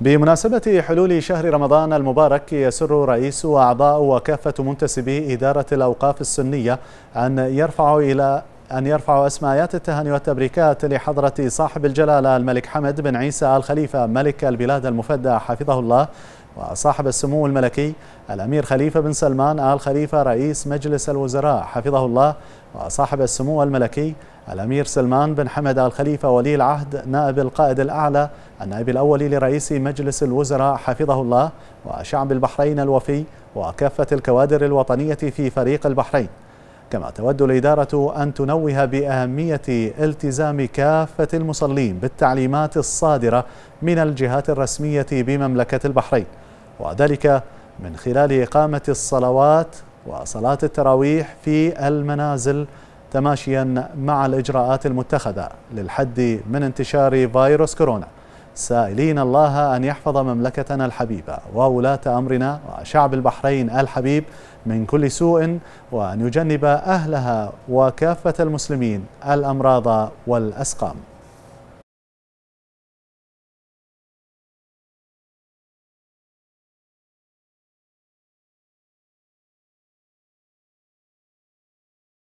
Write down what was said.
بمناسبة حلول شهر رمضان المبارك يسر رئيس وأعضاء وكافة منتسبي إدارة الأوقاف السنية أن يرفعوا إلى أن يرفعوا أسمايات التهاني والتبريكات لحضرة صاحب الجلالة الملك حمد بن عيسى الخليفة ملك البلاد المفدى حفظه الله وصاحب السمو الملكي الأمير خليفة بن سلمان آل خليفة رئيس مجلس الوزراء حفظه الله وصاحب السمو الملكي الأمير سلمان بن حمد آل خليفة ولي العهد نائب القائد الأعلى النائب الأول لرئيس مجلس الوزراء حفظه الله وشعب البحرين الوفي وكافة الكوادر الوطنية في فريق البحرين كما تود الإدارة أن تنوه بأهمية التزام كافة المصلين بالتعليمات الصادرة من الجهات الرسمية بمملكة البحرين وذلك من خلال إقامة الصلوات وصلاة التراويح في المنازل تماشيا مع الإجراءات المتخذة للحد من انتشار فيروس كورونا سائلين الله أن يحفظ مملكتنا الحبيبة وولاة أمرنا وشعب البحرين الحبيب من كل سوء وأن يجنب أهلها وكافة المسلمين الأمراض والأسقام